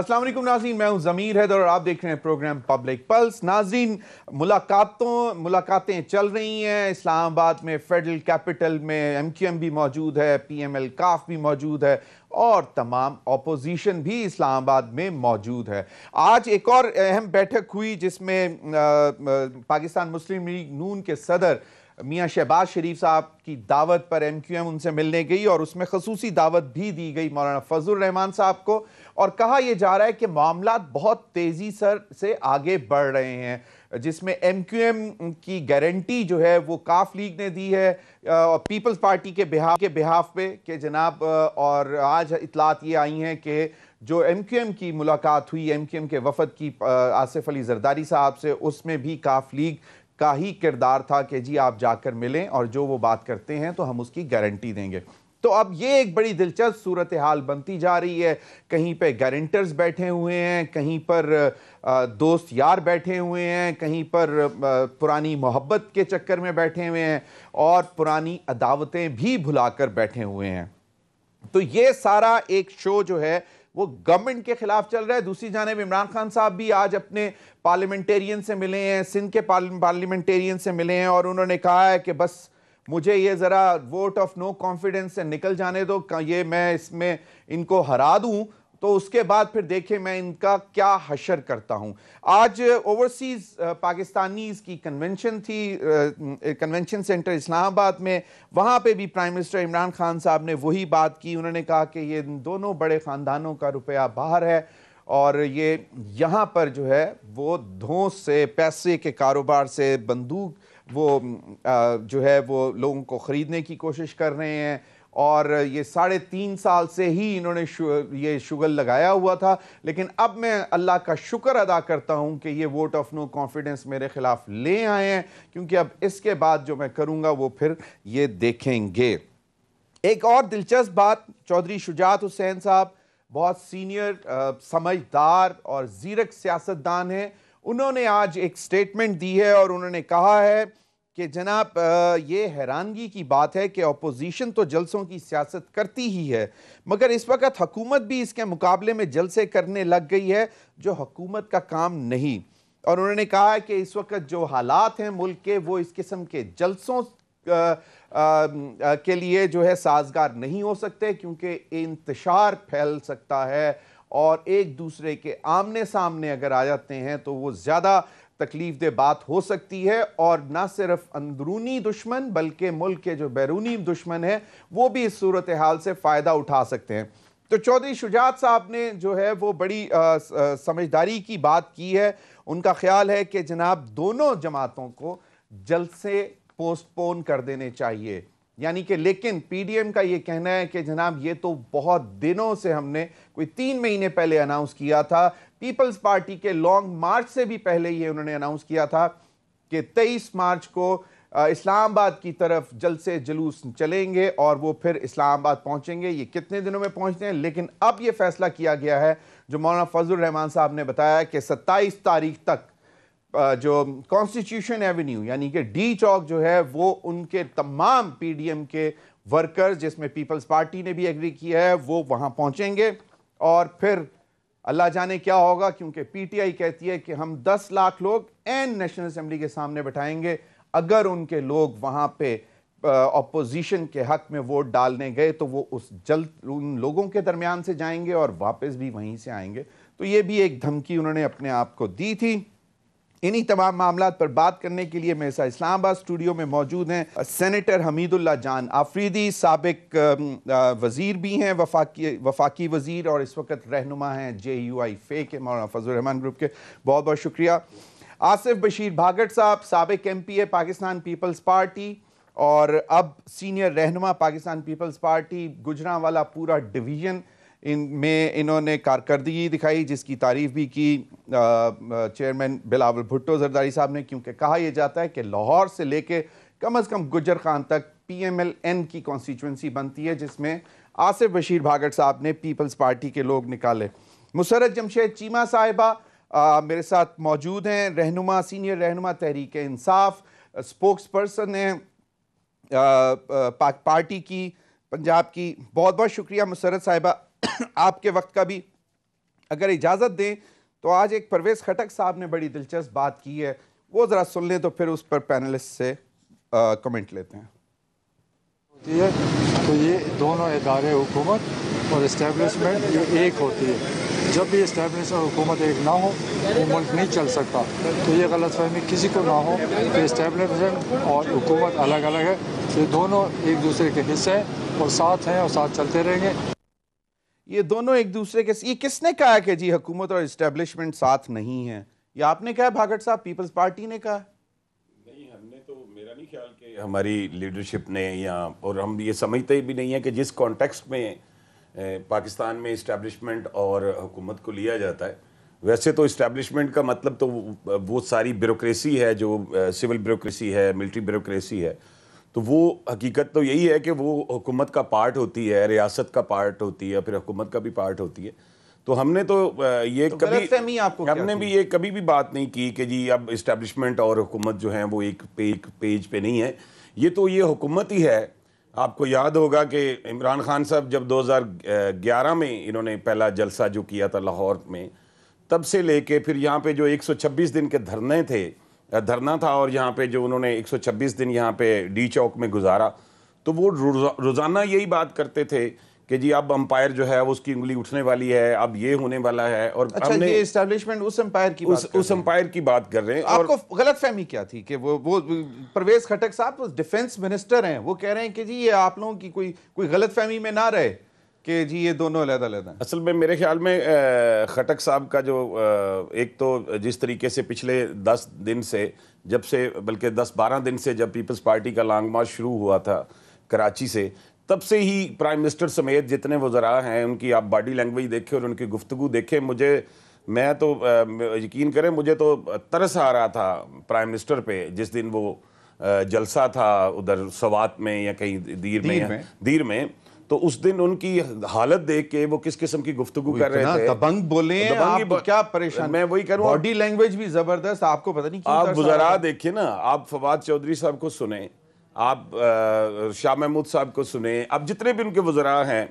असलम नाजीन मैं हूँ ज़मीर हैदर और आप देख रहे हैं प्रोग्राम पब्लिक पल्स नाजीन मुलाकातों मुलाकातें चल रही हैं इस्लामाबाद में फेडरल कैपिटल में एम क्यू एम भी मौजूद है पी एम एल काफ भी मौजूद है और तमाम अपोजिशन भी इस्लामाबाद में मौजूद है आज एक और अहम बैठक हुई जिसमें पाकिस्तान मुस्लिम लीग नून के सदर मियाँ शहबाज शरीफ साहब की दावत पर एम क्यू एम उनसे मिलने गई और उसमें खसूसी दावत भी दी गई मौलाना फजल रहमान साहब को और कहा यह जा रहा है कि मामला बहुत तेज़ी सर से आगे बढ़ रहे हैं जिसमें एम क्यू एम की गारंटी जो है वो काफ लीग ने दी है और पीपल्स पार्टी के बिहाफ के बिहाफ पे कि जनाब और आज इतलात ये आई हैं कि जो एम क्यू एम की मुलाकात हुई एम क्यू एम के वफद की आसिफ अली जरदारी साहब से उसमें भी काफ लीग का ही किरदार था कि जी आप जाकर मिलें और जो वो बात करते हैं तो हम उसकी गारंटी देंगे तो अब ये एक बड़ी दिलचस्प सूरत हाल बनती जा रही है कहीं पे गारंटर्स बैठे हुए हैं कहीं पर दोस्त यार बैठे हुए हैं कहीं पर पुरानी मोहब्बत के चक्कर में बैठे हुए हैं और पुरानी अदावतें भी भुलाकर बैठे हुए हैं तो ये सारा एक शो जो है वो गवर्नमेंट के खिलाफ चल रहा है दूसरी जानब इमरान खान साहब भी आज अपने पार्लियामेंटेरियन से मिले हैं सिंध के पार्लियामेंटेरियन से मिले हैं और उन्होंने कहा है कि बस मुझे ये ज़रा वोट ऑफ नो कॉन्फिडेंस से निकल जाने दो ये मैं इसमें इनको हरा दूँ तो उसके बाद फिर देखें मैं इनका क्या हशर करता हूं आज ओवरसीज पाकिस्तानीज की कन्वेंशन थी कन्वेंशन सेंटर इस्लामाबाद में वहां पे भी प्राइम मिनिस्टर इमरान खान साहब ने वही बात की उन्होंने कहा कि ये दोनों बड़े ख़ानदानों का रुपया बाहर है और ये यहाँ पर जो है वो धोस से पैसे के कारोबार से बंदूक वो जो है वो लोगों को ख़रीदने की कोशिश कर रहे हैं और ये साढ़े तीन साल से ही इन्होंने शु, ये शुगर लगाया हुआ था लेकिन अब मैं अल्लाह का शुक्र अदा करता हूँ कि ये वोट ऑफ नो कॉन्फिडेंस मेरे ख़िलाफ़ ले आए हैं क्योंकि अब इसके बाद जो मैं करूँगा वो फिर ये देखेंगे एक और दिलचस्प बात चौधरी शुजात हुसैन साहब बहुत सीनियर समझदार और ज़ीरक सियासतदान हैं उन्होंने आज एक स्टेटमेंट दी है और उन्होंने कहा है कि जनाब ये हैरानगी की बात है कि अपोजिशन तो जलसों की सियासत करती ही है मगर इस वक्त हकूमत भी इसके मुकाबले में जलसे करने लग गई है जो हकूमत का काम नहीं और उन्होंने कहा है कि इस वक्त जो हालात हैं मुल्क के वो इस किस्म के जलसों आ, आ, आ, के लिए जो है साजगार नहीं हो सकते क्योंकि इंतशार फैल सकता है और एक दूसरे के आमने सामने अगर आ जाते हैं तो वो ज़्यादा तकलीफ दे बात हो सकती है और ना सिर्फ अंदरूनी दुश्मन बल्कि मुल्क के जो बैरूनी दुश्मन है वो भी इस सूरत हाल से फ़ायदा उठा सकते हैं तो चौधरी शुजात साहब ने जो है वो बड़ी समझदारी की बात की है उनका ख्याल है कि जनाब दोनों जमातों को जल्द से पोस्टपोन कर देने चाहिए यानी कि लेकिन पीडीएम का ये कहना है कि जनाब ये तो बहुत दिनों से हमने कोई तीन महीने पहले अनाउंस किया था पीपल्स पार्टी के लॉन्ग मार्च से भी पहले ये उन्होंने अनाउंस किया था कि 23 मार्च को इस्लामाबाद की तरफ जल से जुलूस चलेंगे और वो फिर इस्लामाबाद पहुंचेंगे ये कितने दिनों में पहुंचते हैं लेकिन अब ये फैसला किया गया है जो मौलाना फजल रहमान साहब ने बताया कि 27 तारीख तक जो कॉन्स्टिट्यूशन एवेन्यू यानी कि डी चौक जो है वो उनके तमाम पीडीएम के वर्कर्स जिसमें पीपल्स पार्टी ने भी एग्री किया है वो वहाँ पहुँचेंगे और फिर अल्लाह जाने क्या होगा क्योंकि पीटीआई कहती है कि हम 10 लाख लोग एन नेशनल असम्बली के सामने बैठाएंगे अगर उनके लोग वहाँ पे अपोजिशन के हक में वोट डालने गए तो वो उस जल्द उन लोगों के दरमियान से जाएंगे और वापस भी वहीं से आएंगे तो ये भी एक धमकी उन्होंने अपने आप को दी थी इन्हीं तमाम मामला पर बात करने के लिए मेरे साथ इस्लामाबाद स्टूडियो में मौजूद हैं सेनेटर हमीदुल्ला जान आफरीदी सबक वजीर भी हैं वफाकी वफाकी वजीर और इस वक्त रहनुमा हैं जे यू आई फे के मौलाना रहमान ग्रुप के बहुत बहुत शुक्रिया आसिफ बशीर भागट साहब सबक एम पी है पाकिस्तान पीपल्स पार्टी और अब सीनियर रहनुमा पाकिस्तान पीपल्स पार्टी गुजरा वाला पूरा डिवीज़न इन में इन्होंने कारकर्दगी दिखाई जिसकी तारीफ भी की चेयरमैन बिलावल भुट्टो जरदारी साहब ने क्योंकि कहा यह जाता है कि लाहौर से लेके कम अज़ कम गुजर खान तक पीएमएलएन की कॉन्स्टिट्यूंसी बनती है जिसमें आसिफ बशीर भागट साहब ने पीपल्स पार्टी के लोग निकाले मुसरत जमशेद चीमा साहिबा मेरे साथ मौजूद हैं रहनुमा सीनियर रहनुमा तहरीक इंसाफ स्पोक्स पर्सन हैं पार्टी की पंजाब की बहुत बहुत शुक्रिया मुसरत साहिबा आपके वक्त का भी अगर इजाज़त दें तो आज एक परवेज़ खटक साहब ने बड़ी दिलचस्प बात की है वो ज़रा सुन लें तो फिर उस पर पैनलिस्ट से कमेंट लेते हैं होती है तो ये दोनों इदारे हुकूमत और इस्टेब्लिशमेंट ये एक होती है जब भी इस्टेब्लिश और हुकूमत एक ना हो वो मुल्क नहीं चल सकता तो ये गलत फहमी किसी को ना हो कि तो इस्टेब्लिशमेंट और हुकूमत अलग अलग है ये दोनों एक दूसरे के हिस्से हैं और साथ हैं और साथ चलते रहेंगे ये दोनों एक दूसरे के ये किसने कहा कि जी हुकूमत और इस्टेब्लिशमेंट साथ नहीं है ये आपने कहा भागट साहब पीपल्स पार्टी ने कहा नहीं हमने तो मेरा नहीं ख्याल कि हमारी लीडरशिप ने या और हम ये समझते भी नहीं है कि जिस कॉन्टेक्स्ट में पाकिस्तान में इस्टेब्लिशमेंट और हुकूमत को लिया जाता है वैसे तो इस्टेब्लिशमेंट का मतलब तो वो सारी ब्यूरोसी है जो सिविल ब्यूरोसी है मिल्ट्री ब्यूरोसी है तो वो हकीकत तो यही है कि वो हुकूमत का पार्ट होती है रियासत का पार्ट होती है फिर हुकूमत का भी पार्ट होती है तो हमने तो ये तो कभी आपको हमने भी ये कभी भी बात नहीं की कि जी अब इस्टेब्लिशमेंट और हुकूमत जो है वो एक पे, एक पेज पे नहीं है ये तो ये हुकूमत ही है आपको याद होगा कि इमरान खान साहब जब 2011 में इन्होंने पहला जलसा जो किया था लाहौर में तब से लेके फिर यहाँ पे जो 126 दिन के धरने थे धरना था और यहाँ पे जो उन्होंने 126 दिन यहाँ पे डी चौक में गुजारा तो वो रोज़ाना यही बात करते थे कि जी अब अंपायर जो है उसकी उंगली उठने वाली है अब ये होने वाला है और अच्छा, हमने ये एस्टेब्लिशमेंट उस अंपायर की उस उस अंपायर की बात कर रहे हैं आपको गलत फहमी क्या थी कि वो वो प्रवेश खटक साहब डिफेंस तो मिनिस्टर हैं वो कह रहे हैं कि जी ये आप लोगों की कोई कोई गलत फहमी में ना रहे कि जी ये दोनों अलहदा अलग हैं असल में मेरे ख्याल में खटक साहब का जो एक तो जिस तरीके से पिछले दस दिन से जब से बल्कि दस बारह दिन से जब पीपल्स पार्टी का लॉन्ग मार्च शुरू हुआ था कराची से तब से ही प्राइम मिनिस्टर समेत जितने वज़रा हैं उनकी आप बॉडी लैंग्वेज देखें और उनकी गुफ्तु देखें मुझे मैं तो यकीन करें मुझे तो तरस आ रहा था प्राइम मिनिस्टर पे जिस दिन वो जलसा था उधर सवात में या कहीं दीर, दीर में, में दीर में तो उस दिन उनकी हालत देख के वो किस किस्म की गुफ्तु कर रहे थे दबंग बोले तो आप क्या परेशान मैं वही करूँ बॉडी लैंग्वेज भी जबरदस्त आपको पता नहीं आप गुजरा देखिए ना आप फवाद चौधरी साहब को सुने आप शाह महमूद साहब को सुने आप जितने भी उनके वजरा हैं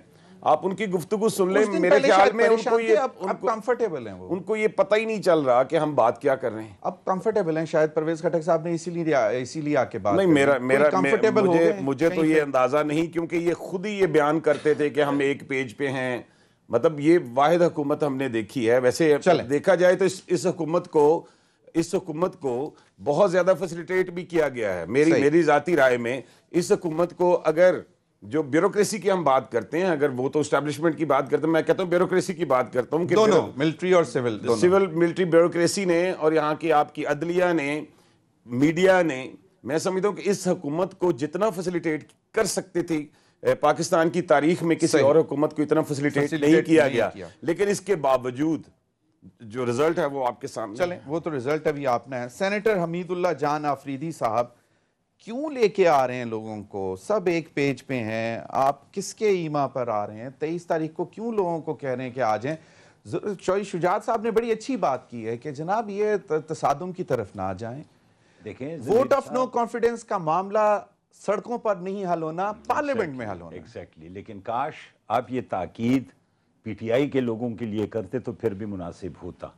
आप उनकी गुफ्तु सुन ले मेरे ख्याल में उनको ये अब उनको, अब कंफर्टेबल हैं वो उनको ये पता ही नहीं चल रहा कि हम बात क्या कर रहे हैं अब कंफर्टेबल हैं शायद परवेज खटक साहब ने इसीलिए इसीलिए आके बात नहीं मेरा मेरा कंफर्टेबल मुझे मुझे तो ये अंदाजा नहीं क्योंकि ये खुद ही ये बयान करते थे कि हम एक पेज पे हैं मतलब ये वाहिद हुकूमत हमने देखी है वैसे देखा जाए तो इस हुकूमत को इस हुकूमत को बहुत ज्यादा फैसिलिटेट भी किया गया है मेरी मेरी जाती राय में इस हुकूमत को अगर जो ब्यूरोक्रेसी की हम बात करते हैं अगर वो तो स्टैब्लिशमेंट की बात करते हैं मैं कहता हूँ ब्यूरोक्रेसी की बात करता हूँ दोनों मिलिट्री और सिविल दोनों। सिविल मिलिट्री ब्यूरोक्रेसी ने और यहाँ की आपकी अदलिया ने मीडिया ने मैं समझता हूँ कि इस हुकूमत को जितना फैसिलिटेट कर सकती थी पाकिस्तान की तारीख में किसी और हुकूमत को इतना फैसिलिटेट नहीं किया गया लेकिन इसके बावजूद जो रिजल्ट है वो आपके सामने चले वो तो रिजल्ट अभी आपने सेनेटर हमीदुल्ला जान आफरीदी साहब क्यों लेके आ रहे हैं लोगों को सब एक पेज पे हैं आप किसके ईमा पर आ रहे हैं तेईस तारीख को क्यों लोगों को कह रहे हैं कि आ जाएं चौधरी शुजात साहब ने बड़ी अच्छी बात की है कि जनाब ये तसादम की तरफ ना जाएं देखें वोट ऑफ नो कॉन्फिडेंस का मामला सड़कों पर नहीं हल होना पार्लियामेंट में हल होना एग्जैक्टली लेकिन काश आप ये ताकीद आई के लोगों के लिए करते तो फिर भी मुनासिब होता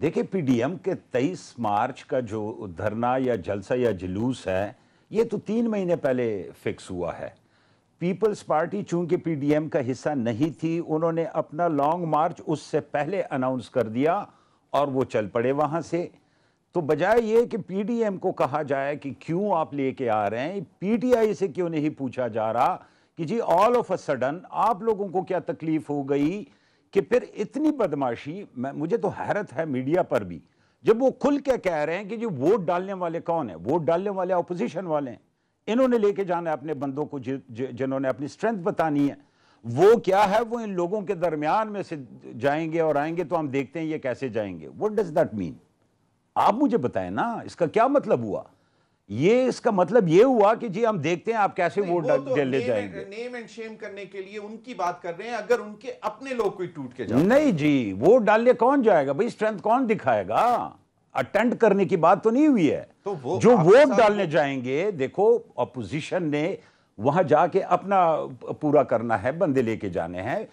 देखिए पीडीएम के 23 मार्च का जो धरना या जलसा या जुलूस है ये तो तीन महीने पहले फिक्स हुआ है पीपल्स पार्टी चूंकि पीडीएम का हिस्सा नहीं थी उन्होंने अपना लॉन्ग मार्च उससे पहले अनाउंस कर दिया और वो चल पड़े वहां से तो बजाय ये कि पीडीएम को कहा जाए कि क्यों आप लेके आ रहे हैं पीटीआई से क्यों नहीं पूछा जा रहा कि जी ऑल ऑफ अ सडन आप लोगों को क्या तकलीफ हो गई कि फिर इतनी बदमाशी मैं मुझे तो हैरत है मीडिया पर भी जब वो खुल के कह रहे हैं कि जी वोट डालने वाले कौन है वोट डालने वाले अपोजिशन वाले हैं इन्होंने लेके जाना है अपने बंदों को जिन्होंने अपनी स्ट्रेंथ बतानी है वो क्या है वो इन लोगों के दरमियान में से जाएंगे और आएंगे तो हम देखते हैं ये कैसे जाएंगे वट डज दैट मीन आप मुझे बताएं ना इसका क्या मतलब हुआ ये इसका मतलब ये हुआ कि जी हम देखते हैं आप कैसे वोट तो ले जाएंगे नेम एंड शेम करने के लिए उनकी बात कर रहे हैं अगर उनके अपने लोग कोई टूट के जाए नहीं जी वोट डालने कौन जाएगा भाई स्ट्रेंथ कौन दिखाएगा अटेंड करने की बात तो नहीं हुई है तो वो जो वोट डालने जाएंगे देखो अपोजिशन ने वहां जाके अपना पूरा करना है बंदे लेके जाने हैं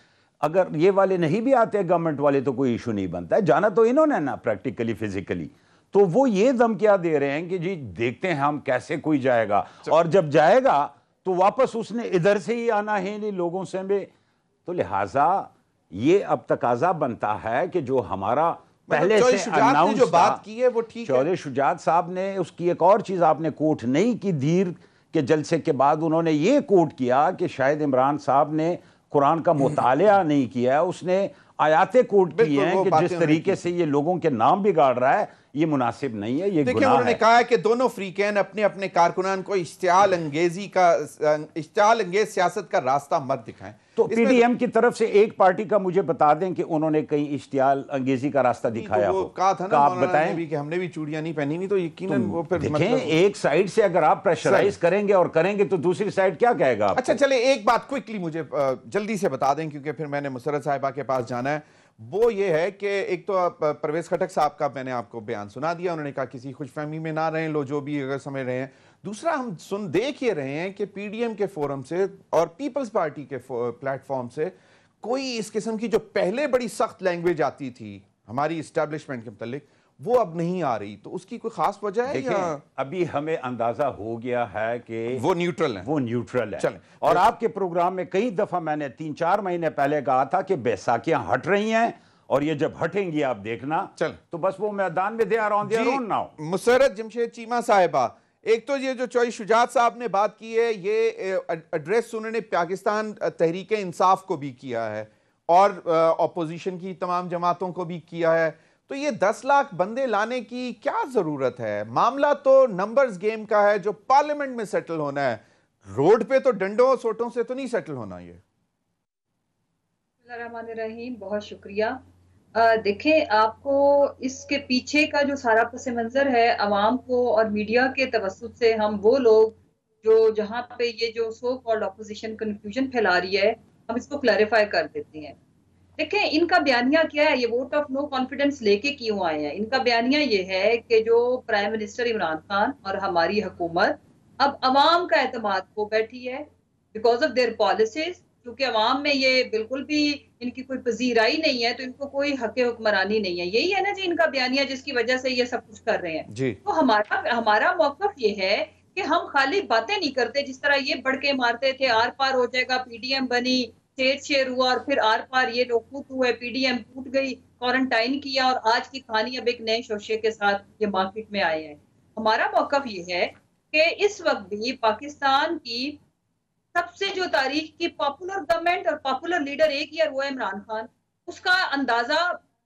अगर ये वाले नहीं भी आते गवर्नमेंट वाले तो कोई इशू नहीं बनता है जाना तो इन्होंने ना प्रैक्टिकली फिजिकली तो वो ये धमकियां दे रहे हैं कि जी देखते हैं हम कैसे कोई जाएगा और जब जाएगा तो वापस उसने इधर से ही आना है लोगों से भी तो लिहाजा ये अब तकाजा बनता है कि जो हमारा मतलब पहले से अनाउंस जो बात की है वो ठीक चौधरी शुजात साहब ने उसकी एक और चीज आपने कोट नहीं की धीर के जलसे के बाद उन्होंने ये कोट किया कि शायद इमरान साहब ने कुरान का मुताल नहीं किया उसने आयाते कोट की हैं कि जिस तरीके से ये लोगों के नाम बिगाड़ रहा है ये मुनासिब नहीं है ये देखिए उन्होंने कहा है कि दोनों फ्रीकैन अपने अपने कारकुनान को इश्तियाल अंगेजी का इश्तियाल अंगेज सियासत का रास्ता मत दिखाएं तो पीडीएम की तरफ से एक पार्टी का मुझे बता दें कि उन्होंने कहीं इश्तियाल अंगेजी का रास्ता तो दिखाया वो कहा था ना तो आप बताएं भी कि हमने भी चूड़ियां नहीं पहनी नहीं तो यकीन वो फिर देखें मतलब एक साइड से अगर आप प्रेशराइज करेंगे और करेंगे तो दूसरी साइड क्या कहेगा अच्छा चले एक बात क्विकली मुझे जल्दी से बता दें क्योंकि फिर मैंने मुसरत साहिबा के पास जाना है वो ये है कि एक तो परवेज खटक साहब का मैंने आपको बयान सुना दिया उन्होंने कहा किसी खुशफहमी में ना रहें लो जो भी अगर समझ रहे हैं दूसरा हम सुन देख ये रहे हैं कि पीडीएम के फोरम से और पीपल्स पार्टी के प्लेटफॉर्म से कोई इस किस्म की जो पहले बड़ी सख्त लैंग्वेज आती थी हमारी इस्टेब्लिशमेंट के मतलब वो अब नहीं आ रही तो उसकी कोई खास वजह है या अभी हमें अंदाजा हो गया है कि वो न्यूट्रल है वो न्यूट्रल है चलें और आपके प्रोग्राम में कई दफा मैंने तीन चार महीने पहले कहा था कि बैसाखियां हट रही हैं और ये जब हटेंगी आप देखना चल तो बस वो मैदान में दे आ रहा हूँ मुसरत जमशेद चीमा साहिबा एक तो ये जो चौई शुजात साहब ने बात की है ये एड्रेस उन्होंने पाकिस्तान तहरीक इंसाफ को भी किया है और अपोजिशन की तमाम जमातों को भी किया है तो ये दस लाख बंदे लाने की क्या जरूरत है मामला तो नंबर्स गेम का है जो पार्लियामेंट में सेटल होना है रोड पे तो डंडों सोटों से तो नहीं सेटल होना ये रहीम बहुत शुक्रिया देखे आपको इसके पीछे का जो सारा पस मंजर है अवाम को और मीडिया के तवसत से हम वो लोग जो जहाँ पे ये जो सो कॉल्ड अपोजिशन कन्फ्यूजन फैला रही है हम इसको क्लैरिफाई कर देते हैं देखें इनका बयानिया क्या है ये वोट ऑफ नो कॉन्फिडेंस लेके क्यों आए हैं इनका बयानिया ये है कि जो प्राइम मिनिस्टर इमरान खान और हमारी हुकूमत अब अवाम का अहतमाद हो बैठी है बिकॉज ऑफ देयर पॉलिसीज क्योंकि अवाम में ये बिल्कुल भी इनकी कोई पजीराई नहीं है तो इनको कोई हक हुक्मरानी नहीं है यही है ना जी इनका बयानिया जिसकी वजह से ये सब कुछ कर रहे हैं तो हमारा हमारा मौकफ ये है कि हम खाली बातें नहीं करते जिस तरह ये बढ़ के मारते थे आर पार हो जाएगा पीडीएम बनी छेड़ छेड़ हुआ और फिर आर पार ये लोग कूद हुए पीडीएम टूट गई क्वारंटाइन किया और आज की कहानी अब एक नए शोशे के साथ ये मार्केट में आए हैं हमारा मौकफ ये है कि इस वक्त भी पाकिस्तान की सबसे जो तारीख की पॉपुलर गवर्नमेंट और पॉपुलर लीडर एक ही वो इमरान खान उसका अंदाजा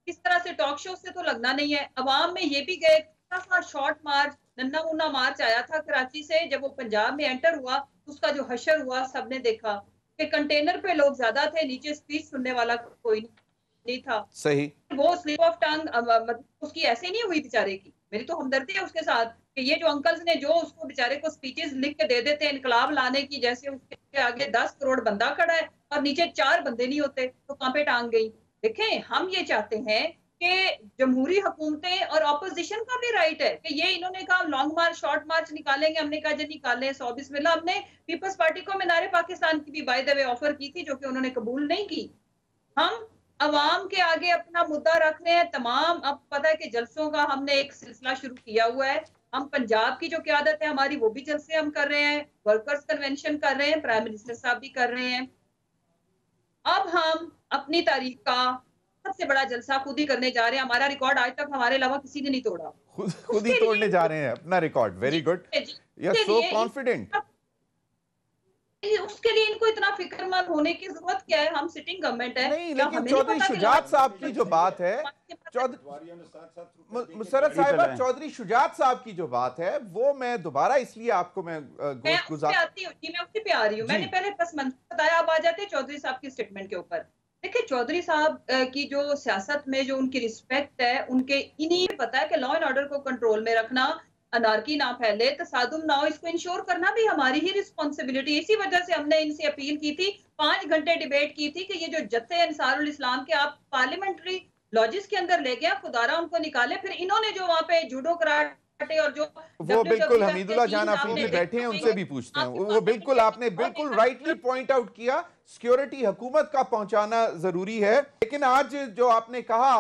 किस तरह से टॉक शो से तो लगना नहीं है अवाम में ये भी गए शॉर्ट मार्च नन्ना मुन्ना मार्च आया था कराची से जब वो पंजाब में एंटर हुआ उसका जो हशर हुआ सबने देखा कि कंटेनर पे लोग ज्यादा थे नीचे स्पीच सुनने वाला कोई नहीं था सही वो स्लिप ऑफ टंग उसकी ऐसे नहीं हुई बेचारे की मेरी तो हमदर्दी है उसके साथ कि ये जो अंकल्स ने जो उसको बेचारे को स्पीचेस लिख के दे देते हैं इनकलाब लाने की जैसे उसके आगे दस करोड़ बंदा खड़ा है और नीचे चार बंदे नहीं होते तो पे टांग गई देखें हम ये चाहते हैं कि जमहूरी हुकूमतें और अपोजिशन का भी राइट है कि ये इन्होंने कहा लॉन्ग मार्च शॉर्ट मार्च निकालेंगे हमने कहा जो निकाले सौ बीस मिला हमने पीपल्स पार्टी को मीनारे पाकिस्तान की भी बाय द वे ऑफर की थी जो कि उन्होंने कबूल नहीं की हम अवाम के आगे अपना मुद्दा रख रहे हैं तमाम अब पता है कि जलसों का हमने एक सिलसिला शुरू किया हुआ है हम पंजाब की जो क्यादत है हमारी वो भी जलसे हम कर रहे हैं वर्कर्स कन्वेंशन कर रहे हैं प्राइम मिनिस्टर साहब भी कर रहे हैं अब हम अपनी तारीख का सबसे बड़ा जलसा खुद ही करने जा रहे हैं हमारा रिकॉर्ड आज तक हमारे अलावा किसी ने नहीं तोड़ा खुद ही तोड़ने जा रहे हैं अपना record very good so confident उसके लिए इनको इतना फिक्रमंद होने की जरूरत क्या है हम सिटिंग गवर्नमेंट है नहीं लेकिन चौधरी शुजात साहब की जो बात है मुसरत साहब चौधरी शुजात साहब की जो बात है वो मैं दोबारा इसलिए आपको मैं मैं आती हूँ मैं उसी पे आ रही हूँ मैंने पहले बस मंत्री बताया आप आ जाते चौधरी साहब की स्टेटमेंट के ऊपर देखिए चौधरी साहब की जो सियासत में जो उनकी रिस्पेक्ट है उनके इन्हीं पता है कि लॉ एंड ऑर्डर को कंट्रोल में रखना अनारकी ना फैले तसादुम ना हो इसको इंश्योर करना भी हमारी ही रिस्पॉन्सिबिलिटी इसी वजह से हमने इनसे अपील की थी पांच घंटे डिबेट की थी कि ये जो जत्थे अंसारुल इस्लाम के आप पार्लियामेंट्री लॉजिस के अंदर ले गया खुदारा उनको निकाले फिर इन्होंने जो वहां पे जूडो कराट वो e बिल्कुल हमीदुल्ला जान आप बैठे हैं उनसे भी पूछते हैं वो बिल्कुल आपने बिल्कुल राइटली पॉइंट आउट किया सिक्योरिटी हुकूमत का पहुंचाना जरूरी है लेकिन आज जो आपने कहा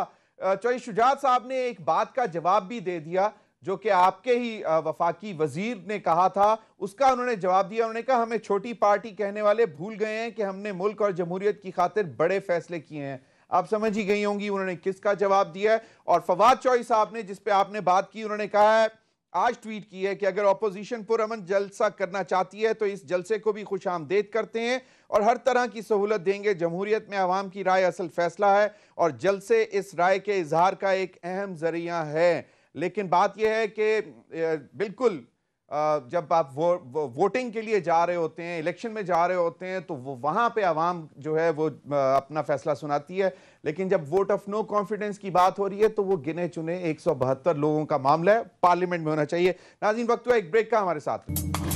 शुजात साहब ने एक बात का जवाब भी दे दिया जो कि आपके ही वफाकी वजीर ने कहा था उसका उन्होंने जवाब दिया उन्होंने कहा हमें छोटी पार्टी कहने वाले भूल गए हैं कि हमने मुल्क और जमहूरियत की खातिर बड़े फैसले किए हैं आप समझ ही गई होंगी उन्होंने किसका जवाब दिया है और फवाद चौई साहब ने जिसपे आपने बात की उन्होंने कहा है आज ट्वीट की है कि अगर अपोजिशन पुरमन जलसा करना चाहती है तो इस जलसे को भी खुश आमदेद करते हैं और हर तरह की सहूलत देंगे जमहूरियत में आवाम की राय असल फैसला है और जलसे इस राय के इजहार का एक अहम जरिया है लेकिन बात यह है कि बिल्कुल जब आप वो, वो वोटिंग के लिए जा रहे होते हैं इलेक्शन में जा रहे होते हैं तो वो वहाँ पे आवाम जो है वो अपना फैसला सुनाती है लेकिन जब वोट ऑफ नो कॉन्फिडेंस की बात हो रही है तो वो गिने चुने एक लोगों का मामला है पार्लियामेंट में होना चाहिए नाजीन वक्त हुआ एक ब्रेक का हमारे साथ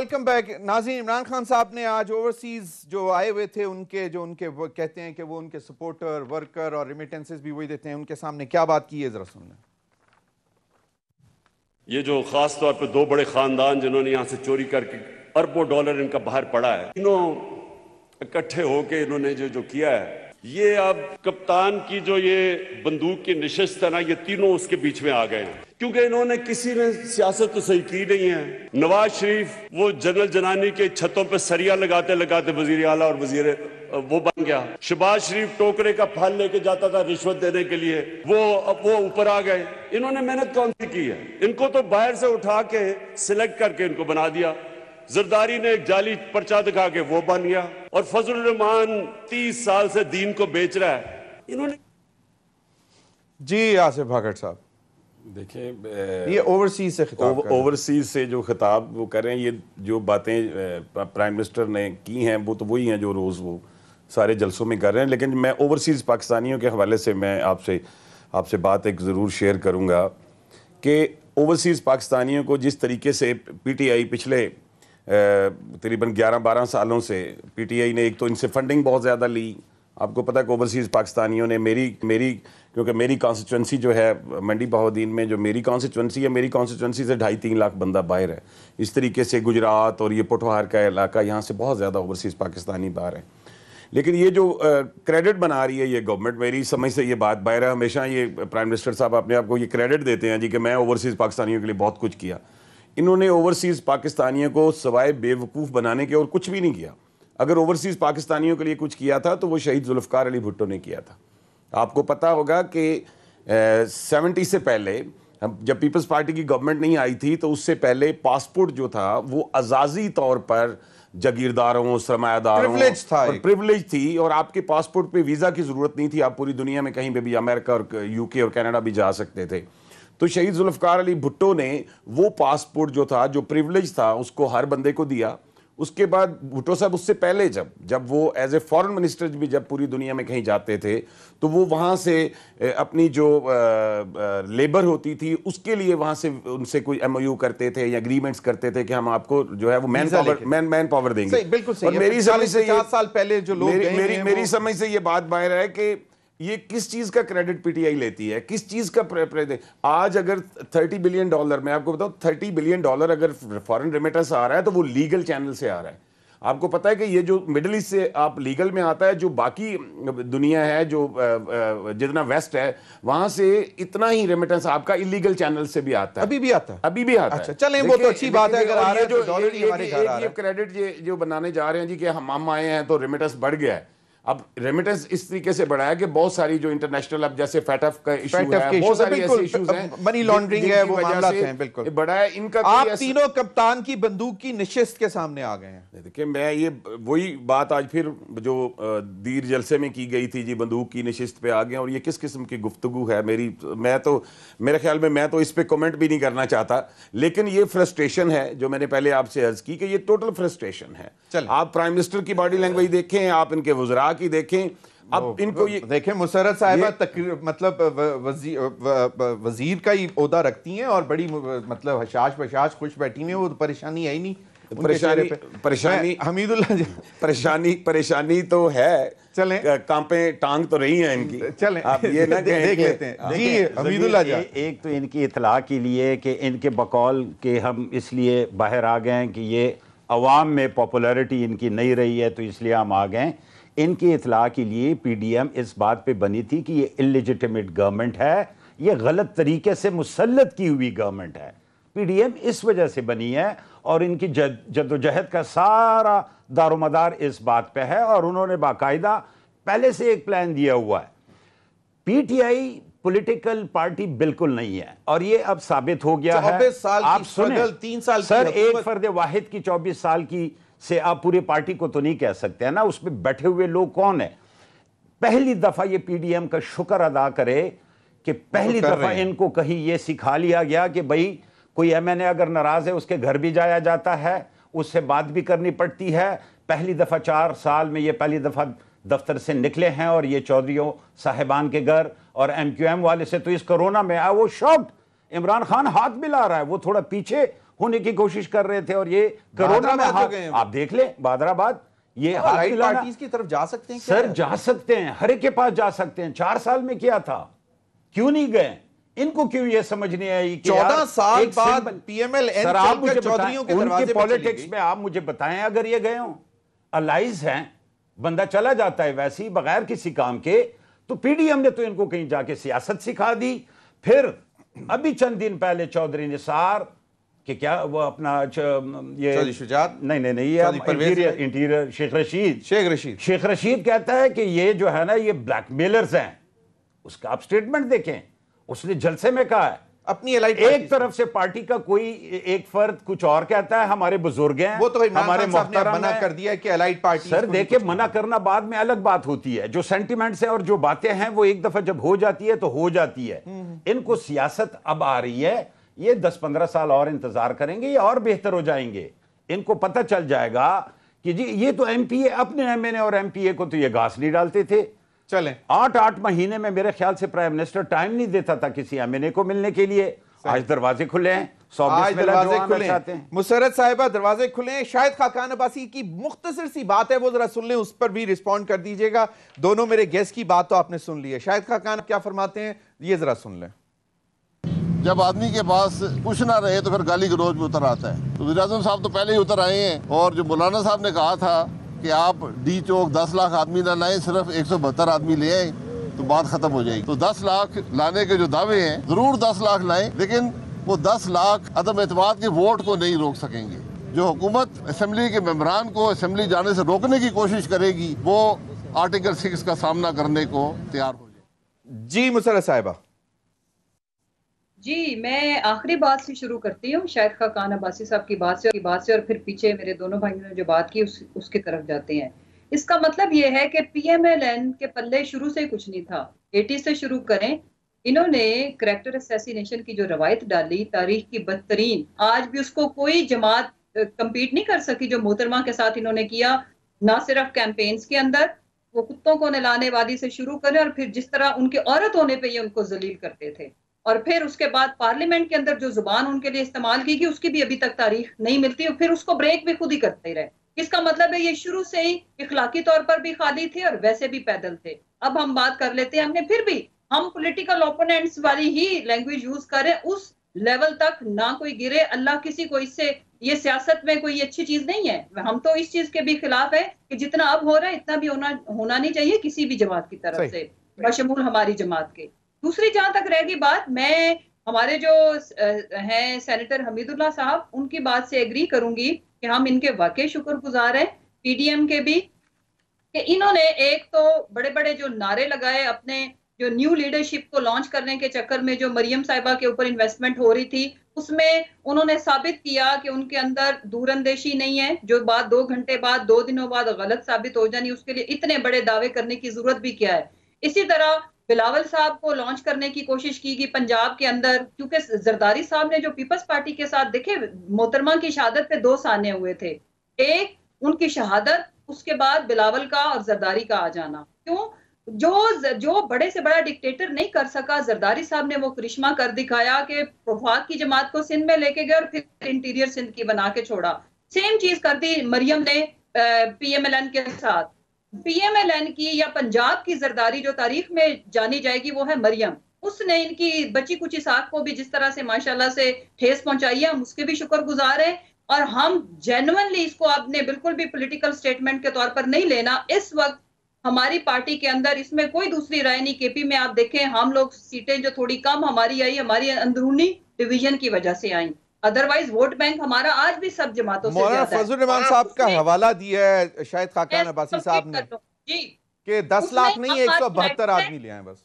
वेलकम बैक नाजी इमरान खान साहब ने आज ओवरसीज जो आए हुए थे उनके जो उनके वो कहते हैं कि वो उनके सपोर्टर वर्कर और रिमिटेंसेस भी वही देते हैं उनके सामने क्या बात की है जरा सुनना ये जो खास तौर पे दो बड़े खानदान जिन्होंने यहाँ से चोरी करके अरबों डॉलर इनका बाहर पड़ा है तीनों इकट्ठे होके इन्होंने जो जो किया है ये अब कप्तान की जो ये बंदूक की निशस्त है ना ये तीनों उसके बीच में आ गए हैं क्योंकि इन्होंने किसी ने सियासत तो सही की नहीं है नवाज शरीफ वो जनरल जनानी के छतों पर सरिया लगाते लगाते वजीर आला और वजीर वो बन गया शबाज शरीफ टोकरे का फल लेके जाता था रिश्वत देने के लिए वो अब वो ऊपर आ गए इन्होंने मेहनत कौन सी की है इनको तो बाहर से उठा के सिलेक्ट करके इनको बना दिया जरदारी ने एक जाली पर्चा दिखा के वो बन गया और फजल रहमान तीस साल से दीन को बेच रहा है इन्होंने जी आसिफ भागट साहब देखें ये ओवरसीज से खिताब ओवरसीज से जो खिताब वो कर रहे हैं ये जो बातें प्राइम मिनिस्टर ने की हैं वो तो वही हैं जो रोज़ वो सारे जलसों में कर रहे हैं लेकिन मैं ओवरसीज़ पाकिस्तानियों के हवाले से मैं आपसे आपसे बात एक ज़रूर शेयर करूँगा कि ओवरसीज़ पाकिस्तानियों को जिस तरीके से पीटीआई पिछले तकरीबन ग्यारह बारह सालों से पीटीआई ने एक तो इनसे फंडिंग बहुत ज़्यादा ली आपको पता है कि ओवरसीज़ पाकिस्तानियों ने मेरी मेरी क्योंकि मेरी कॉन्स्टिट्यूंसी जो है मंडी बहाद्दीन में जो मेरी कॉन्स्टिट्यूंसी है मेरी कॉन्स्टिट्यूंसी से ढाई तीन लाख बंदा बाहर है इस तरीके से गुजरात और ये पुठवार का इलाका यहाँ से बहुत ज़्यादा ओवरसीज़ पाकिस्तानी बाहर है लेकिन ये जो क्रेडिट बना रही है ये गवर्नमेंट मेरी समझ से ये बात बाहर है हमेशा ये प्राइम मिनिस्टर साहब अपने आप को ये क्रेडिट देते हैं जी कि मैं ओवरसीज़ पाकिस्तानियों के लिए बहुत कुछ किया इन्होंने ओवरसीज़ पाकिस्तानियों को सवाए बेवकूफ़ बनाने के और कुछ भी नहीं किया अगर ओवरसीज़ पाकिस्तानियों के लिए कुछ किया था तो वो शहीद जुल्फ़ार अली भुट्टो ने किया था आपको पता होगा कि सेवेंटी से पहले जब पीपल्स पार्टी की गवर्नमेंट नहीं आई थी तो उससे पहले पासपोर्ट जो था वो आज़ाजी तौर पर जागीरदारों सरमायादारों था और थी और आपके पासपोर्ट पे वीज़ा की ज़रूरत नहीं थी आप पूरी दुनिया में कहीं पे भी अमेरिका और यूके और कनाडा भी जा सकते थे तो शहीद जुल्फ़कार अली भुट्टो ने वो पासपोर्ट जो था जो प्रिवलेज था उसको हर बंदे को दिया उसके बाद भुट्टो साहब उससे पहले जब जब वो एज ए फॉरेन मिनिस्टर भी जब पूरी दुनिया में कहीं जाते थे तो वो वहाँ से अपनी जो लेबर होती थी उसके लिए वहाँ से उनसे कोई एम करते थे या अग्रीमेंट्स करते थे कि हम आपको जो है वो man power man man power देंगे सही, बिल्कुल सही, और मेरी समझ से ये साल पहले जो लोग मेरी मेरी समझ से ये बात बाहर है कि ये किस चीज़ का क्रेडिट पीटीआई लेती है किस चीज़ का प्रे, प्रे, आज अगर 30 बिलियन डॉलर मैं आपको बताऊं 30 बिलियन डॉलर अगर फॉरेन रेमिटेंस आ रहा है तो वो लीगल चैनल से आ रहा है आपको पता है कि ये जो मिडल ईस्ट से आप लीगल में आता है जो बाकी दुनिया है जो जितना वेस्ट है वहां से इतना ही रेमिटेंस आपका इलीगल चैनल से भी आता है अभी भी आता है अभी भी आता अच्छा, है चलें वो तो अच्छी बात है अगर आ रहा है तो जो क्रेडिट ये जो बनाने जा रहे हैं जी कि हम आए हैं तो रेमिटेंस बढ़ गया है अब रेमिटेंस इस तरीके से बढ़ाया कि बहुत सारी जो इंटरनेशनल अब जैसे फैटफ का इशू है बहुत सारी ऐसे इश्यूज हैं मनी लॉन्ड्रिंग है वो मामला हैं बिल्कुल बढ़ाया इनका आप तीनों कप्तान की बंदूक की नशस्त के सामने आ गए हैं देखिए मैं ये वही बात आज फिर जो दीर जलसे में की गई थी जी बंदूक की नशस्त पे आ गए और ये किस किस्म की गुफ्तगु है मेरी मैं तो मेरे ख्याल में मैं तो इस पर कॉमेंट भी नहीं करना चाहता लेकिन ये फ्रस्ट्रेशन है जो मैंने पहले आपसे अर्ज की कि ये टोटल फ्रस्ट्रेशन है आप प्राइम मिनिस्टर की बॉडी लैंग्वेज देखें आप इनके वजरा ताकि देखें अब इनको ये देखें मुसरत साहिबा तक मतलब वजी, वजीर का ही अहदा रखती हैं और बड़ी मतलब हशाश बशाश खुश बैठी हुई है वो तो परेशानी है ही नहीं परेशानी परेशानी हमीदुल्ला परेशानी परेशानी तो है चले कांपे टांग तो रही है इनकी चले आप ये ना देख, देख लेते हैं हाँ। जी हमीदुल्ला जी एक तो इनकी इतला के लिए कि इनके बकौल के हम इसलिए बाहर आ गए हैं कि ये अवाम में पॉपुलरिटी इनकी नहीं रही है तो इसलिए हम आ गए इनकी इतला के लिए पीडीएम इस बात पे बनी थी कि ये इलिजिटमेट गवर्नमेंट है ये गलत तरीके से मुसलत की हुई गवर्नमेंट है पीडीएम इस वजह से बनी है और इनकी जदोजहद का सारा दारोमदार इस बात पे है और उन्होंने बाकायदा पहले से एक प्लान दिया हुआ है पीटीआई पॉलिटिकल पार्टी बिल्कुल नहीं है और ये अब साबित हो गया है साल आप सुने तीन साल सर एक फर्द वाहिद की चौबीस साल की से आप पूरे पार्टी को तो नहीं कह सकते हैं ना उसमें बैठे हुए लोग कौन है पहली दफा ये पीडीएम का शुक्र अदा करे कि पहली तो दफा इनको कहीं ये सिखा लिया गया कि भाई कोई ए अगर नाराज है उसके घर भी जाया जाता है उससे बात भी करनी पड़ती है पहली दफा चार साल में ये पहली दफा दफ्तर से निकले हैं और ये चौधरी साहेबान के घर और एम वाले से तो इस कोरोना में आया वो शॉक इमरान खान हाथ मिला रहा है वो थोड़ा पीछे होने की कोशिश कर रहे थे और ये कोरोना में तो हाथ आप देख ले बादराबाद ये पार्टीज तो की तरफ जा सकते हैं सर जा सकते हैं हर के पास जा सकते हैं चार साल में किया था क्यों नहीं गए इनको क्यों ये समझ नहीं आई चौदह साल बाद पीएमएल सर आप मुझे पॉलिटिक्स में आप मुझे बताएं अगर ये गए हो अलाइज हैं बंदा चला जाता है वैसे ही बगैर किसी काम के तो पीडीएम ने तो इनको कहीं जाके सियासत सिखा दी फिर अभी चंद दिन पहले चौधरी निसार कि क्या वो अपना ये शुजात नहीं नहीं नहीं ये इंटीरियर इंटीरियर शेख रशीद शेख रशीद शेख रशीद कहता है कि ये जो है ना ये ब्लैकमेलर्स हैं उसका आप स्टेटमेंट देखें उसने जलसे में कहा है अपनी एक तरफ से पार्टी का कोई एक फर्द कुछ और कहता है हमारे बुजुर्ग हैं वो तो हमारे मना कर दिया है कि एलाइट पार्टी सर देखिए मना करना बाद में अलग बात होती है जो सेंटिमेंट्स हैं और जो बातें हैं वो एक दफा जब हो जाती है तो हो जाती है हम्म। इनको सियासत अब आ रही है ये 10-15 साल और इंतजार करेंगे ये और बेहतर हो जाएंगे इनको पता चल जाएगा कि जी ये तो एमपीए अपने एम और एमपीए को तो ये घास नहीं डालते थे चले आठ आठ महीने में मेरे ख्याल से प्राइम मिनिस्टर टाइम नहीं देता था किसी ए को मिलने के लिए आज दरवाजे खुले हैं आज दरवाजे खुले हैं मुसरत साहिबा दरवाजे खुले हैं शायद खाकान अब्बासी की मुख्तसर सी बात है वो जरा सुन लें उस पर भी रिस्पॉन्ड कर दीजिएगा दोनों मेरे गेस्ट की बात तो आपने सुन ली है शायद खाकान क्या फरमाते हैं ये जरा सुन लें जब आदमी के पास कुछ ना रहे तो फिर गाली गलोज में उतर आता है तो वजी साहब तो पहले ही उतर आए हैं और जो मौलाना साहब ने कहा था कि आप डी चौक दस लाख आदमी ना लाएं सिर्फ एक सौ बहत्तर आदमी ले आए तो बात खत्म हो जाएगी तो दस लाख लाने के जो दावे हैं जरूर दस लाख लाएं लेकिन वो दस लाख अदम एतवाद के वोट को नहीं रोक सकेंगे जो हुकूमत असम्बली के मेम्बरान को असम्बली जाने से रोकने की कोशिश करेगी वो आर्टिकल सिक्स का सामना करने को तैयार हो जाए जी मुसर साहिबा जी मैं आखिरी बात से शुरू करती हूँ शायद खान अब्बासी साहब की बात से की बात से और फिर पीछे मेरे दोनों भाइयों ने जो बात की उस, उसके तरफ जाते हैं इसका मतलब ये है कि पीएमएलएन के पल्ले शुरू से कुछ नहीं था एटी से शुरू करें इन्होंने करेक्टर असैसिनेशन की जो रवायत डाली तारीख की बदतरीन आज भी उसको कोई जमात कम्पीट नहीं कर सकी जो मोहतरमा के साथ इन्होंने किया ना सिर्फ कैंपेन्स के अंदर वो कुत्तों को नहलाने वाली से शुरू करें और फिर जिस तरह उनके औरत होने पर ये उनको जलील करते थे और फिर उसके बाद पार्लियामेंट के अंदर जो जुबान उनके लिए इस्तेमाल की गई उसकी भी अभी तक तारीख नहीं मिलती और फिर उसको ब्रेक भी खुद ही करते रहे इसका मतलब है ये शुरू से ही इखलाकी तौर पर भी खाली थे और वैसे भी पैदल थे अब हम बात कर लेते हैं हमने फिर भी हम पोलिटिकल ओपोनेंट्स वाली ही लैंग्वेज यूज करें उस लेवल तक ना कोई गिरे अल्लाह किसी को इससे ये सियासत में कोई अच्छी चीज नहीं है हम तो इस चीज के भी खिलाफ है कि जितना अब हो रहा है इतना भी होना होना नहीं चाहिए किसी भी जमात की तरफ से बशमूल हमारी जमात के दूसरी जहां तक रहेगी बात मैं हमारे जो हैं सेनेटर हमीदुल्ला साहब उनकी बात से एग्री करूंगी कि हम इनके वाकई शुक्रगुजार हैं पीडीएम के भी कि इन्होंने एक तो बड़े बड़े जो नारे लगाए अपने जो न्यू लीडरशिप को लॉन्च करने के चक्कर में जो मरियम साहिबा के ऊपर इन्वेस्टमेंट हो रही थी उसमें उन्होंने साबित किया कि उनके अंदर दूरंदेशी नहीं है जो बात दो घंटे बाद दो दिनों बाद गलत साबित हो जानी उसके लिए इतने बड़े दावे करने की जरूरत भी क्या है इसी तरह बिलावल साहब को लॉन्च करने की कोशिश की गई पंजाब के अंदर क्योंकि जरदारी साहब ने जो पीपल्स पार्टी के साथ देखे मोहतरमा की शहादत पे दो साने हुए थे एक उनकी शहादत उसके बाद बिलावल का और जरदारी का आ जाना क्यों जो जो बड़े से बड़ा डिक्टेटर नहीं कर सका जरदारी साहब ने वो करिश्मा कर दिखाया कि वफाक की जमात को सिंध में लेके गए और फिर इंटीरियर सिंध की बना के छोड़ा सेम चीज कर दी मरियम ने पीएमएलएन के साथ पीएमएलएन की या पंजाब की जरदारी जो तारीख में जानी जाएगी वो है मरियम उसने इनकी बची कुछ साख को भी जिस तरह से माशाल्लाह से ठेस पहुंचाई है हम उसके भी शुक्रगुजार हैं और हम जेनुअनली इसको आपने बिल्कुल भी पॉलिटिकल स्टेटमेंट के तौर पर नहीं लेना इस वक्त हमारी पार्टी के अंदर इसमें कोई दूसरी राय नहीं केपी में आप देखें हम लोग सीटें जो थोड़ी कम हमारी आई हमारी अंदरूनी डिवीजन की वजह से आई अदरवाइज वोट बैंक हमारा आज भी सब जमातों से ज्यादा फजल रहमान साहब का हवाला दिया है शायद खाकान अब्बासी तो साहब ने कि दस लाख नहीं एक सौ बहत्तर आदमी लिया है बस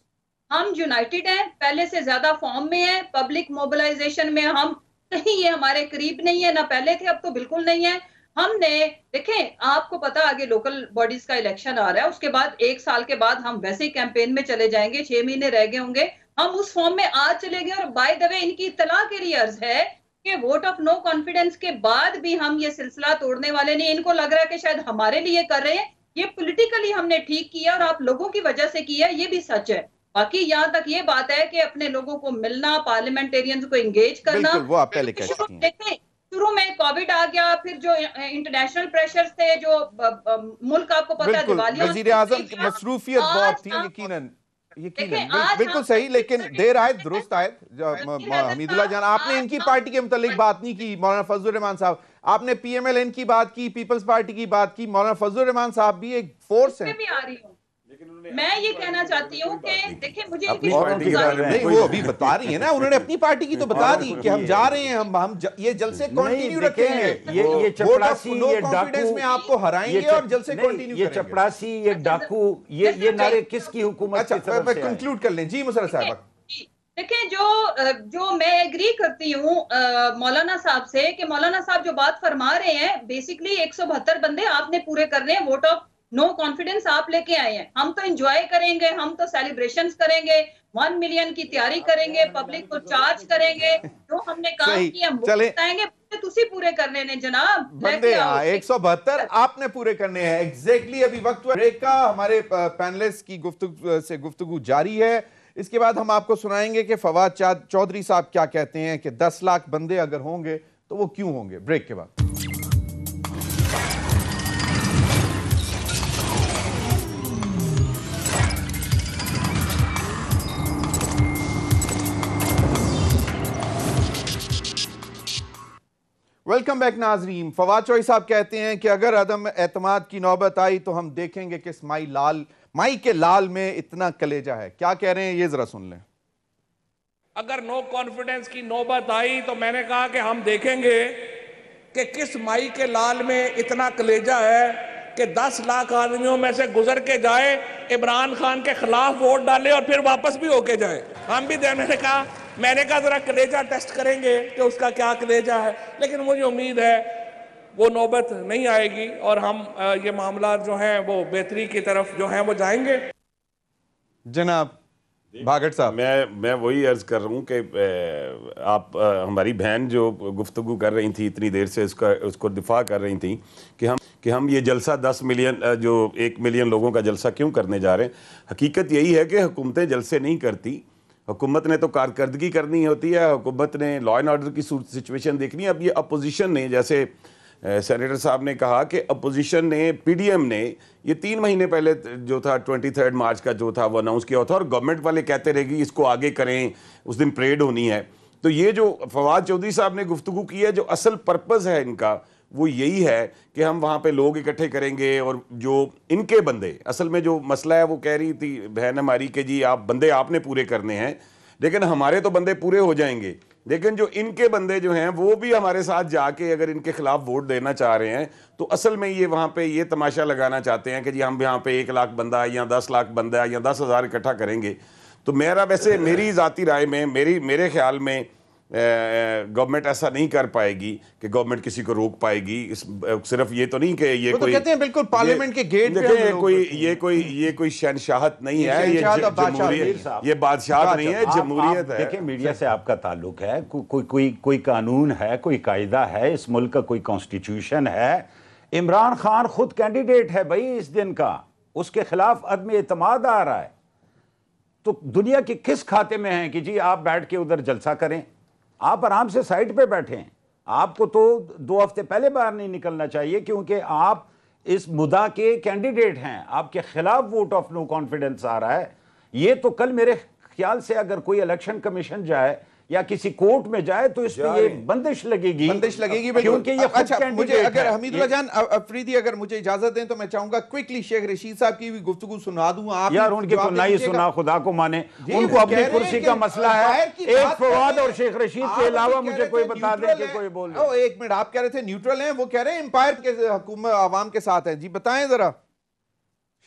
हम यूनाइटेड हैं पहले से ज्यादा फॉर्म में है पब्लिक मोबिलाईजेशन में हम कहीं ये हमारे करीब नहीं है ना पहले थे अब तो बिल्कुल नहीं है हमने देखें आपको पता आगे लोकल बॉडीज का इलेक्शन आ रहा है उसके बाद एक साल के बाद हम वैसे ही कैंपेन में चले जाएंगे छह महीने रह गए होंगे हम उस फॉर्म में आज चले गए और बाय द वे इनकी इतला के लिए अर्ज है कि वोट ऑफ नो कॉन्फिडेंस के बाद भी हम ये सिलसिला तोड़ने वाले नहीं इनको लग रहा है कि शायद हमारे लिए कर रहे हैं ये पॉलिटिकली हमने ठीक किया और आप लोगों की वजह से किया ये भी सच है बाकी यहाँ तक ये बात है कि अपने लोगों को मिलना पार्लियामेंटेरियंस को एंगेज करना वो आप पहले देखें शुरू में कोविड आ गया फिर जो इंटरनेशनल प्रेशर थे जो मुल्क आपको पता दिवाली मसरूफियत बहुत थी यकीनन बिल्कुल सही लेकिन देर आए दुरुस्त आए हमीदुल्ला जान आपने इनकी पार्टी के मुतालिक बात नहीं की मौलाना फजल रहमान साहब आपने पीएमएलएन की बात की पीपल्स पार्टी की बात की मौलाना फजल रहमान साहब भी एक फोर्स है मैं ये कहना चाहती हूँ कि देखिए मुझे अपनी पार्टी के बारे में वो अभी बता रही है ना उन्होंने अपनी पार्टी की तो बता दी कि हम जा रहे हैं हम हम ये जलसे कंटिन्यू रखेंगे ये ये चपरासी ये डाकू में आपको हराएंगे और जलसे कंटिन्यू ये चपरासी ये अच्छा, डाकू ये ये नारे किसकी हुकूमत अच्छा कंक्लूड कर लें जी मुसर साहब देखिए जो जो मैं एग्री करती हूँ मौलाना साहब से कि मौलाना साहब जो बात फरमा रहे हैं बेसिकली एक बंदे आपने पूरे करने हैं vote of no no confidence आप लेके आए हैं हम तो एंजॉय करेंगे हम तो सेलिब्रेशन करेंगे वन मिलियन की तैयारी करेंगे पब्लिक को चार्ज तो करेंगे जो हमने काम किया बताएंगे तुसी पूरे करने ने जनाब बंदे हाँ, एक सौ बहत्तर आपने पूरे करने हैं एग्जैक्टली अभी वक्त ब्रेक का हमारे पैनलिस्ट की गुफ्तु से जारी है इसके बाद हम आपको सुनाएंगे कि फवाद चौधरी साहब क्या कहते हैं कि दस लाख बंदे अगर होंगे तो वो क्यों होंगे ब्रेक के बाद वेलकम बैक नाजरीन फवाद चौई साहब कहते हैं कि अगर अदम एतमाद की नौबत आई तो हम देखेंगे किस माई लाल माई के लाल में इतना कलेजा है क्या कह रहे हैं ये जरा सुन लें अगर नो कॉन्फिडेंस की नौबत आई तो मैंने कहा कि हम देखेंगे कि किस माई के लाल में इतना कलेजा है कि दस लाख आदमियों में से गुजर के जाए इमरान खान के खिलाफ वोट डाले और फिर वापस भी होके जाए हम भी मैंने कहा मैंने कहा ज़रा कलेजा टेस्ट करेंगे कि उसका क्या कलेजा है लेकिन मुझे उम्मीद है वो नौबत नहीं आएगी और हम ये मामला जो है वो बेहतरी की तरफ जो है वो जाएंगे जनाब भागट साहब मैं मैं वही अर्ज़ कर रहा हूँ कि आप आ, हमारी बहन जो गुफ्तु कर रही थी इतनी देर से उसका उसको दिफा कर रही थी कि हम कि हम ये जलसा दस मिलियन जो एक मिलियन लोगों का जलसा क्यों करने जा रहे हैं हकीकत यही है कि हुकूमतें जलसे नहीं करती हुकूमत ने तो कारकर्दगी करनी होती है हुकूमत ने लॉ एंड ऑर्डर की सिचुएशन देखनी है अब ये अपोजिशन ने जैसे सेनेटर साहब ने कहा कि अपोजिशन ने पीडीएम ने ये तीन महीने पहले जो था ट्वेंटी थर्ड मार्च का जो था वो अनाउंस किया था और गवर्नमेंट वाले कहते रहेगी इसको आगे करें उस दिन परेड होनी है तो ये जो फवाद चौधरी साहब ने गुफ्तु की है जो असल पर्पज़ है इनका वो यही है कि हम वहाँ पे लोग इकट्ठे करेंगे और जो इनके बंदे असल में जो मसला है वो कह रही थी बहन हमारी कि जी आप बंदे आपने पूरे करने हैं लेकिन हमारे तो बंदे पूरे हो जाएंगे लेकिन जो इनके बंदे जो हैं वो भी हमारे साथ जाके अगर इनके खिलाफ वोट देना चाह रहे हैं तो असल में ये वहाँ पे ये तमाशा लगाना चाहते हैं कि जी हम यहाँ पे एक लाख बंदा या दस लाख बंदा या दस हज़ार इकट्ठा करेंगे तो मेरा वैसे मेरी ज़ाती राय में मेरी मेरे ख्याल में गवर्नमेंट ऐसा नहीं कर पाएगी कि गवर्नमेंट किसी को रोक पाएगी इस सिर्फ ये तो नहीं कि ये तो कोई तो कहते हैं बिल्कुल पार्लियामेंट के गेट पे कोई ये कोई ये कोई शहनशाहत नहीं है ये ये बादशाह नहीं है जमहूरियत है देखिए मीडिया से आपका ताल्लुक है कोई कोई कोई कानून है कोई कायदा है इस मुल्क का कोई कॉन्स्टिट्यूशन है इमरान खान खुद कैंडिडेट है भाई इस दिन का उसके खिलाफ अदम एतमाद आ रहा है तो दुनिया के किस खाते में है कि जी आप बैठ के उधर जलसा करें आप आराम से साइड पे बैठे हैं आपको तो दो हफ्ते पहले बाहर नहीं निकलना चाहिए क्योंकि आप इस मुद्दा के कैंडिडेट हैं आपके खिलाफ वोट ऑफ नो कॉन्फिडेंस आ रहा है ये तो कल मेरे ख्याल से अगर कोई इलेक्शन कमीशन जाए या किसी कोर्ट में जाए तो इस पे ये बंदिश लगेगी बंदिश लगेगी क्योंकि ये अच्छा मुझे अगर हमीदुल्ला जान अफरीदी अगर मुझे इजाजत दें तो मैं चाहूंगा क्विकली शेख रशीद साहब की भी गुफ्तु सुना दूं आप यार उनके तो नहीं सुना खुदा को माने उनको अपनी कुर्सी का मसला है एक फवाद और शेख रशीद के अलावा तो मुझे कोई बता दे कि कोई बोल एक मिनट आप कह रहे थे न्यूट्रल है वो कह रहे हैं एम्पायर के हुकूमत आवाम के साथ है जी बताए जरा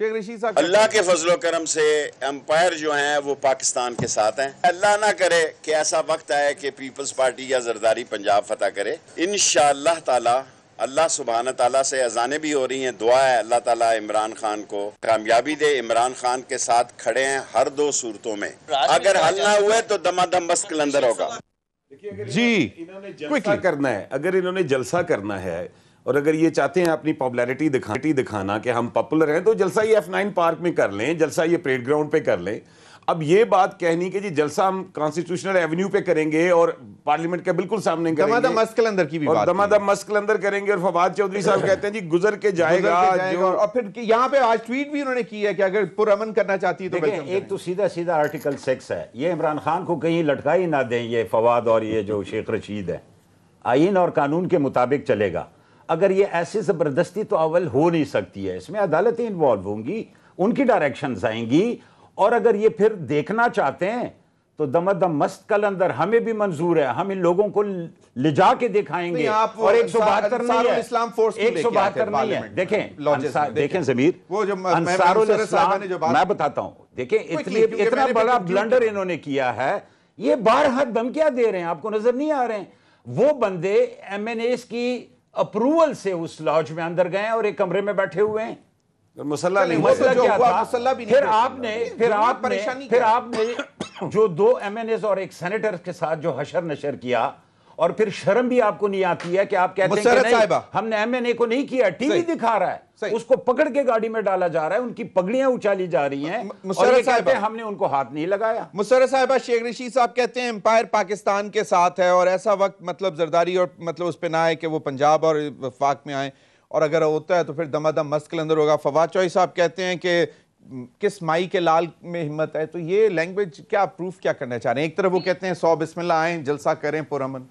शेख साहब अल्लाह के फजलो करम से अम्पायर जो हैं वो पाकिस्तान के साथ हैं अल्लाह ना करे कि ऐसा वक्त आए कि पीपल्स पार्टी या जरदारी पंजाब फतेह करे इन ताला अल्लाह सुबहान तला से अजाने भी हो रही हैं दुआ है अल्लाह ताला इमरान खान को कामयाबी दे इमरान खान के साथ खड़े हैं हर दो सूरतों में अगर हल ना हुए तो दमादम बस कलंदर होगा जी क्विकली करना है अगर इन्होंने जलसा करना है और अगर ये चाहते हैं अपनी पॉपुलैरिटी दिखाटी दिखाना कि हम पॉपुलर हैं तो जलसा ये एफ नाइन पार्क में कर लें जलसा ये परेड ग्राउंड पे कर लें अब ये बात कहनी कि जी जलसा हम कॉन्स्टिट्यूशनल एवेन्यू पे करेंगे और पार्लियामेंट के बिल्कुल सामने करेंगे मस्कल अंदर की भी और मस्कल अंदर करेंगे और फवाद चौधरी साहब कहते हैं जी गुजर के जाएगा, गुजर के जाएगा और, और फिर यहाँ पे आज ट्वीट भी उन्होंने की है कि अगर पुरमन करना चाहती है तो एक तो सीधा सीधा आर्टिकल सिक्स है ये इमरान खान को कहीं लटका ही ना दें ये फवाद और ये जो शेख रशीद है आइन और कानून के मुताबिक चलेगा अगर ये ऐसे ज़बरदस्ती तो अवल हो नहीं सकती है इसमें अदालतें इन्वॉल्व होंगी उनकी डायरेक्शन आएंगी और अगर ये फिर देखना चाहते हैं तो दम मस्त कल अंदर हमें भी मंजूर है हम इन लोगों को ले जाके दिखाएंगे आप और एक सौ बहत्तर नहीं है इस्लाम फोर्स एक सौ बहत्तर नहीं है देखें देखें जमीर वो जो अंसारुल इस्लाम मैं बताता हूं देखें इतनी इतना बड़ा ब्लंडर इन्होंने किया है ये बार हाथ धमकियां दे रहे हैं आपको नजर नहीं आ रहे हैं वो बंदे एम एन एस की अप्रूवल से उस लॉज में अंदर गए और एक कमरे में बैठे हुए हैं मसला नहीं मसला क्या था मसला भी फिर आपने फिर परेशानी फिर आपने जो दो एमएनएस और एक सेनेटर के साथ जो हशर नशर किया और फिर शर्म भी आपको नहीं आती है कि आप कहते हैं कि नहीं, हमने एम एन ए को नहीं किया टीवी दिखा रहा है उसको पकड़ के गाड़ी में डाला जा रहा है उनकी पगड़ियां उछाली जा रही हैं और ये कहते हैं हमने उनको हाथ नहीं लगाया मुसरत साहिबा शेख रशीद साहब कहते हैं एम्पायर पाकिस्तान के साथ है और ऐसा वक्त मतलब जरदारी और मतलब उस पर ना आए कि वो पंजाब और वफाक में आए और अगर होता है तो फिर दमादम मस्कल अंदर होगा फवाद चौहरी साहब कहते हैं कि किस माई के लाल में हिम्मत है तो ये लैंग्वेज क्या प्रूफ क्या करना चाह रहे हैं एक तरफ वो कहते हैं सौ बिस्मिल्लाह आए जलसा करें पुरमन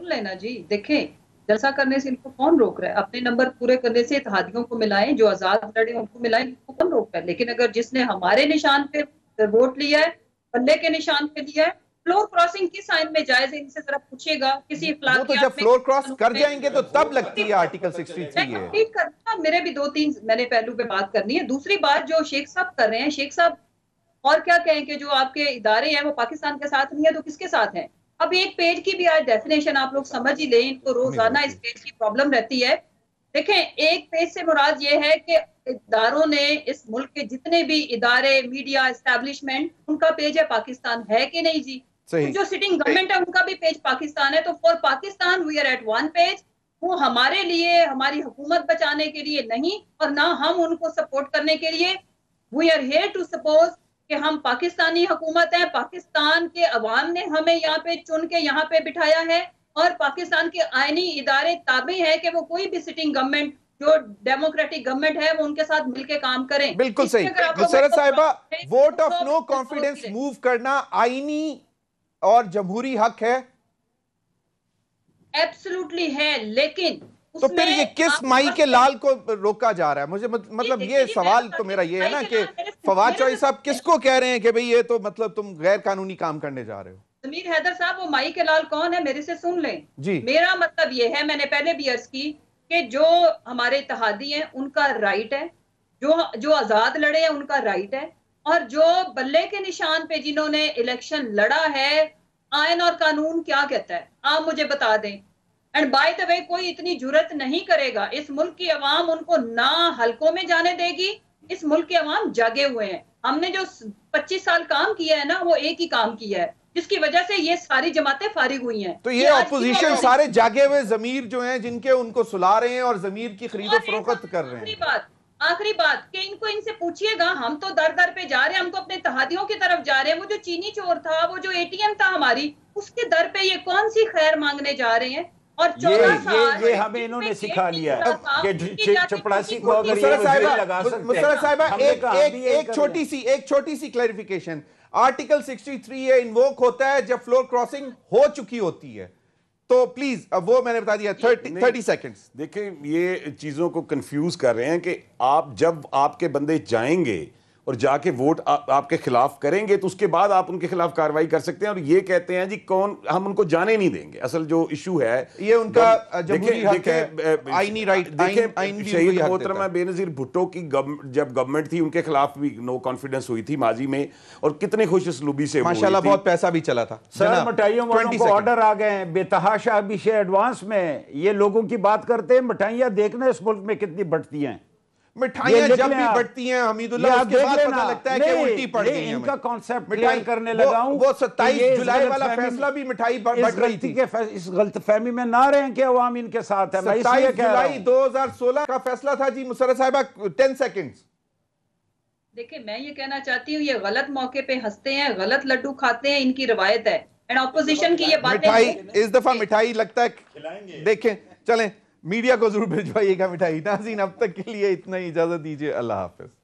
सुन लेना जी देखें जलसा करने से इनको कौन रोक रहा है अपने नंबर पूरे करने से इतिहादियों को मिलाएं जो आजाद लड़े उनको मिलाएं इनको कौन रोक रहा है लेकिन अगर जिसने हमारे निशान पे वोट लिया है पल्ले के निशान पे लिया है फ्लोर क्रॉसिंग किस आयन में जायज है इनसे जरा पूछेगा किसी इखलाक तो जब फ्लोर क्रॉस कर जाएंगे तो तब लगती है आर्टिकल 63 ठीक करना मेरे भी दो तीन मैंने पहलू पे बात करनी है दूसरी बात जो शेख साहब कर रहे हैं शेख साहब और क्या कहें कि जो आपके इदारे हैं वो पाकिस्तान के साथ नहीं है तो किसके साथ हैं अब एक पेज की भी आज डेफिनेशन आप लोग समझ ही लें इनको रोजाना इस पेज की प्रॉब्लम रहती है देखें एक पेज से मुराद ये है कि इदारों ने इस मुल्क के जितने भी इदारे मीडिया इस्टेब्लिशमेंट उनका पेज है पाकिस्तान है कि नहीं जी तो जो सिटिंग गवर्नमेंट है उनका भी पेज पाकिस्तान है तो for Pakistan we are at one page वो हमारे लिए हमारी हुकूमत बचाने के लिए नहीं और ना हम उनको सपोर्ट करने के लिए we are here to suppose कि हम पाकिस्तानी हुकूमत है पाकिस्तान के अवाम ने हमें यहाँ पे चुन के यहाँ पे बिठाया है और पाकिस्तान के आइनी इदारे ताबे हैं कि वो कोई भी सिटिंग गवर्नमेंट जो डेमोक्रेटिक गवर्नमेंट है वो उनके साथ मिलकर काम करें बिल्कुल सही नुसरत मतलब साहिबा vote of no confidence move करना आईनी और जमहूरी हक है एब्सोलूटली है लेकिन तो फिर ये किस माई के लाल को रोका जा रहा है मुझे मतलब ये सवाल तो मेरा ये है ना कि फवाद चौधरी साहब किसको कह रहे हैं कि भाई ये तो मतलब तुम गैर कानूनी काम करने जा रहे हो समीर हैदर साहब वो माई के लाल कौन है मेरे से सुन लें जी मेरा मतलब ये है मैंने पहले भी अर्ज की कि जो हमारे इतिहादी हैं उनका राइट है जो जो आजाद लड़े हैं उनका राइट है और जो बल्ले के निशान पे जिन्होंने इलेक्शन लड़ा है आयन और कानून क्या कहता है आप मुझे बता दें एंड बाय द वे कोई इतनी जरूरत नहीं करेगा इस मुल्क की अवाम उनको ना हलकों में जाने देगी इस मुल्क की अवाम जागे हुए हैं हमने जो 25 साल काम किया है ना वो एक ही काम किया है जिसकी वजह से ये सारी जमातें फारिग हुई हैं तो ये अपोजिशन सारे जागे हुए जमीर जो हैं जिनके उनको सुला रहे हैं और जमीर की खरीदो फरोख्त कर रहे हैं बात आखिरी बात कि इनको इनसे पूछिएगा हम तो दर दर पे जा रहे हैं हमको अपने तहादियों की तरफ जा रहे हैं वो जो चीनी चोर था वो जो एटीएम था हमारी उसके दर पे ये कौन सी खैर मांगने जा रहे हैं और ये ये ये हमें इन्होंने सिखा लिया कि चपरासी को अगर एक छोटी सी एक छोटी सी क्लैरिफिकेशन आर्टिकल 63 ये इन्वोक होता है जब फ्लोर क्रॉसिंग हो चुकी होती है तो प्लीज अब वो मैंने बता दिया थर्टी थर्टी सेकंड्स देखिए ये चीजों को कंफ्यूज कर रहे हैं कि आप जब आपके बंदे जाएंगे और जाके वोट आ, आपके खिलाफ करेंगे तो उसके बाद आप उनके खिलाफ कार्रवाई कर सकते हैं और ये कहते हैं जी कौन हम उनको जाने नहीं देंगे असल जो इशू है ये उनका जमहूरी राइट शहीद मोहतरमा बेनजीर भुट्टो की जब गवर्नमेंट थी उनके खिलाफ भी नो कॉन्फिडेंस हुई थी माजी में और कितने खुश इसलूबी से माशाला बहुत पैसा भी चला था सर मिठाइयों को ऑर्डर आ गए बेतहाशा अभी एडवांस में ये लोगों की बात करते हैं मिठाइयाँ देखना इस मुल्क में कितनी बढ़ती हैं मिठाइयां जब भी बढ़ती हैं उसके बाद पता लगता है कि उल्टी पड़ गई इनका कॉन्सेप्ट करने लगा हूं वो 27 जुलाई वाला फैसला भी मिठाई बढ़ रही थी इस गलतफहमी में ना रहे कि अवाम इनके साथ है मैं इसलिए कह रहा हूं 2016 का फैसला था जी मुसरत साहिबा 10 सेकंड्स देखिए मैं ये कहना चाहती हूँ ये गलत मौके पे हंसते हैं गलत लड्डू खाते हैं इनकी रवायत है एंड ऑपोजिशन की ये बात मिठाई इस दफा मिठाई लगता है देखें चलें मीडिया को जरूर भिजवाइएगा मिठाई नाजीन अब तक के लिए इतना ही इजाजत दीजिए अल्लाह हाफिज